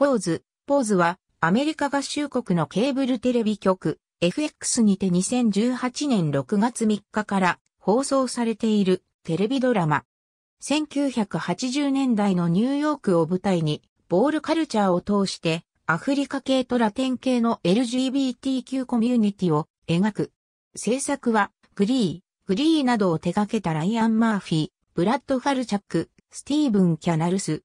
ポーズ、ポーズは、アメリカ合衆国のケーブルテレビ局、FX にて2018年6月3日から放送されているテレビドラマ。1980年代のニューヨークを舞台に、ボールカルチャーを通して、アフリカ系とラテン系の LGBTQ コミュニティを描く。制作は、グリー、グリーなどを手掛けたライアン・マーフィー、ブラッド・ファルチャック、スティーブン・キャナルス、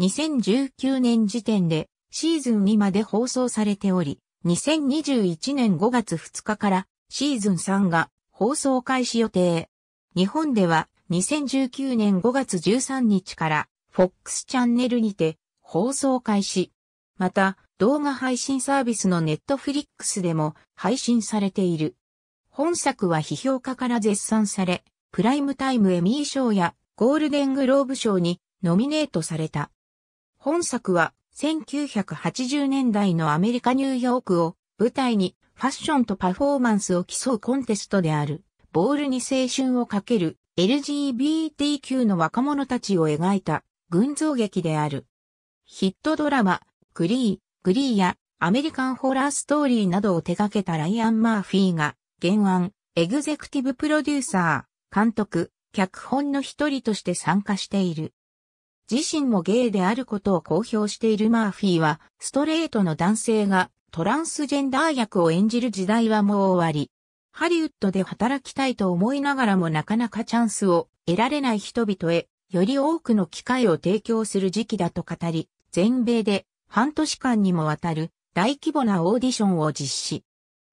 2019年時点でシーズン2まで放送されており、2021年5月2日からシーズン3が放送開始予定。日本では2019年5月13日から FOX チャンネルにて放送開始。また、動画配信サービスの Netflix でも配信されている。本作は批評家から絶賛され、プライムタイムエミー賞やゴールデングローブ賞にノミネートされた。本作は1980年代のアメリカニューヨークを舞台にファッションとパフォーマンスを競うコンテストである、ボールに青春をかける LGBTQ の若者たちを描いた群像劇である。ヒットドラマ、グリー、グリーやアメリカンホラーストーリーなどを手掛けたライアン・マーフィーが原案、エグゼクティブプロデューサー、監督、脚本の一人として参加している。自身もゲイであることを公表しているマーフィーは、ストレートの男性がトランスジェンダー役を演じる時代はもう終わり、ハリウッドで働きたいと思いながらもなかなかチャンスを得られない人々へ、より多くの機会を提供する時期だと語り、全米で半年間にもわたる大規模なオーディションを実施。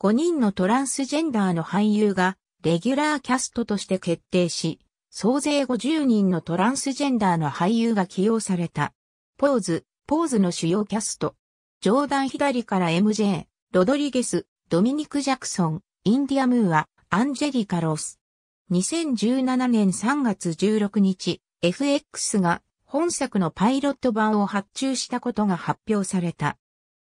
5人のトランスジェンダーの俳優がレギュラーキャストとして決定し、総勢50人のトランスジェンダーの俳優が起用された。ポーズ、ポーズの主要キャスト。ジョーダン左から MJ、ロドリゲス、ドミニク・ジャクソン、インディア・ムーア、アンジェリカ・ロス。2017年3月16日、FX が本作のパイロット版を発注したことが発表された。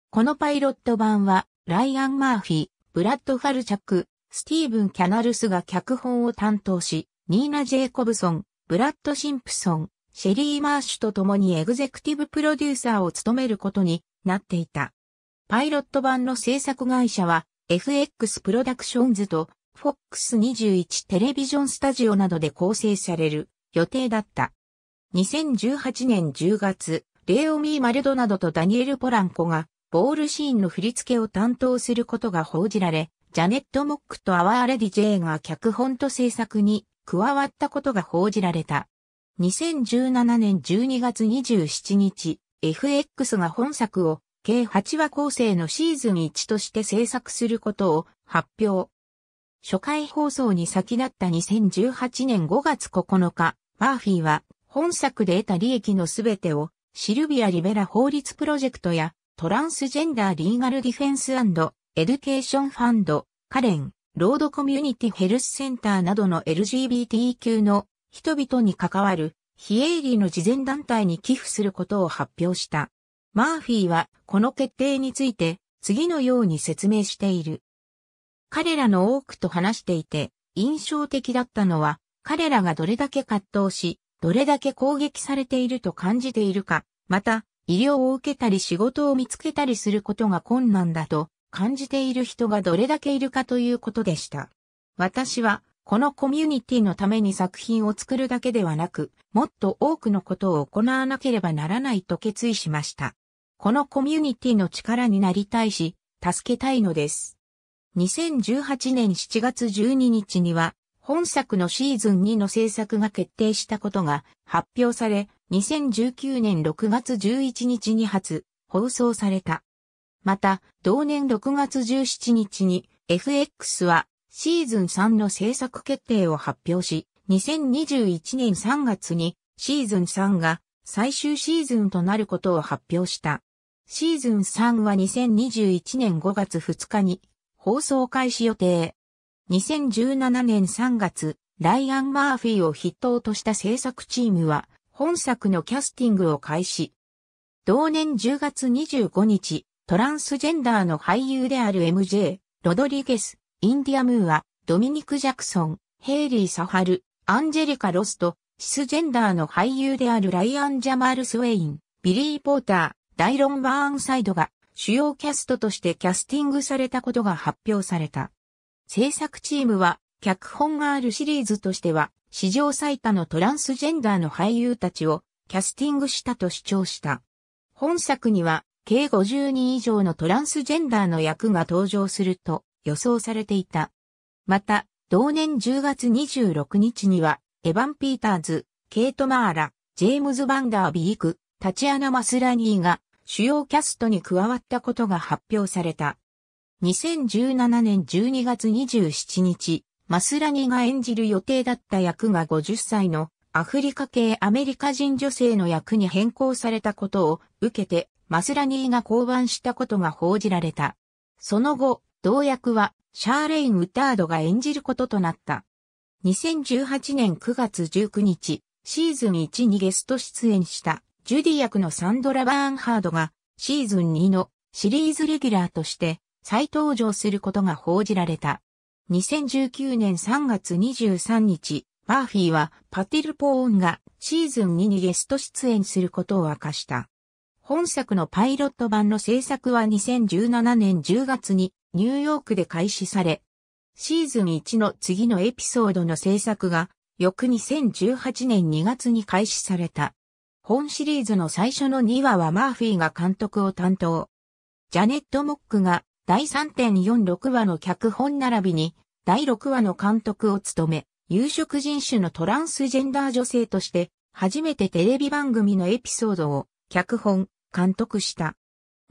このパイロット版は、ライアン・マーフィー、ブラッド・ファルチャック、スティーブン・キャナルスが脚本を担当し、ニーナ・ジェイコブソン、ブラッド・シンプソン、シェリー・マーシュと共にエグゼクティブプロデューサーを務めることになっていた。パイロット版の制作会社は FX プロダクションズと FOX21 テレビジョンスタジオなどで構成される予定だった。2018年10月、レオミー・マルドなどとダニエル・ポランコがボールシーンの振り付けを担当することが報じられ、ジャネット・モックとアワー・レディ・ジェーが脚本と制作に加わったことが報じられた。2017年12月27日、FX が本作を計8話構成のシーズン1として制作することを発表。初回放送に先立った2018年5月9日、マーフィーは本作で得た利益のすべてをシルビア・リベラ法律プロジェクトやトランスジェンダー・リーガル・ディフェンスエデュケーションファンド、カレン、ロードコミュニティヘルスセンターなどの LGBTQ の人々に関わる非営利の慈善団体に寄付することを発表した。マーフィーはこの決定について次のように説明している。彼らの多くと話していて印象的だったのは彼らがどれだけ葛藤し、どれだけ攻撃されていると感じているか、また医療を受けたり仕事を見つけたりすることが困難だと感じている人がどれだけいるかということでした。私は、このコミュニティのために作品を作るだけではなく、もっと多くのことを行わなければならないと決意しました。このコミュニティの力になりたいし、助けたいのです。2018年7月12日には、本作のシーズン2の制作が決定したことが発表され、2019年6月11日に初放送された。また、同年6月17日に FX はシーズン3の制作決定を発表し、2021年3月にシーズン3が最終シーズンとなることを発表した。シーズン3は2021年5月2日に放送開始予定。2017年3月、ライアン・マーフィーを筆頭とした制作チームは本作のキャスティングを開始。同年10月25日、トランスジェンダーの俳優である MJ、ロドリゲス、インディアムーア、ドミニク・ジャクソン、ヘイリー・サハル、アンジェリカ・ロスト、シスジェンダーの俳優であるライアン・ジャマール・スウェイン、ビリー・ポーター、ダイロン・バーンサイドが主要キャストとしてキャスティングされたことが発表された。制作チームは、脚本があるシリーズとしては、史上最多のトランスジェンダーの俳優たちをキャスティングしたと主張した。本作には、計50人以上のトランスジェンダーの役が登場すると予想されていた。また、同年10月26日には、エヴァン・ピーターズ、ケイト・マーラ、ジェームズ・バンダー・ビーク、タチアナ・マスラニーが主要キャストに加わったことが発表された。2017年12月27日、マスラニが演じる予定だった役が50歳のアフリカ系アメリカ人女性の役に変更されたことを受けてマスラニーが降板したことが報じられた。その後、同役はシャーレイン・ウタードが演じることとなった。2018年9月19日、シーズン1にゲスト出演したジュディ役のサンドラ・バーンハードがシーズン2のシリーズレギュラーとして再登場することが報じられた。2019年3月23日、マーフィーはパティルポーンがシーズン2にゲスト出演することを明かした。本作のパイロット版の制作は2017年10月にニューヨークで開始され、シーズン1の次のエピソードの制作が翌2018年2月に開始された。本シリーズの最初の2話はマーフィーが監督を担当。ジャネット・モックが第3.46話の脚本並びに第6話の監督を務め、有色人種のトランスジェンダー女性として、初めてテレビ番組のエピソードを、脚本、監督した。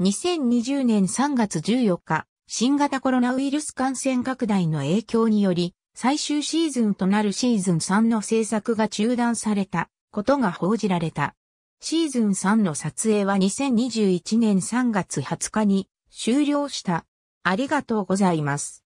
2020年3月14日、新型コロナウイルス感染拡大の影響により、最終シーズンとなるシーズン3の制作が中断されたことが報じられた。シーズン3の撮影は2021年3月20日に終了した。ありがとうございます。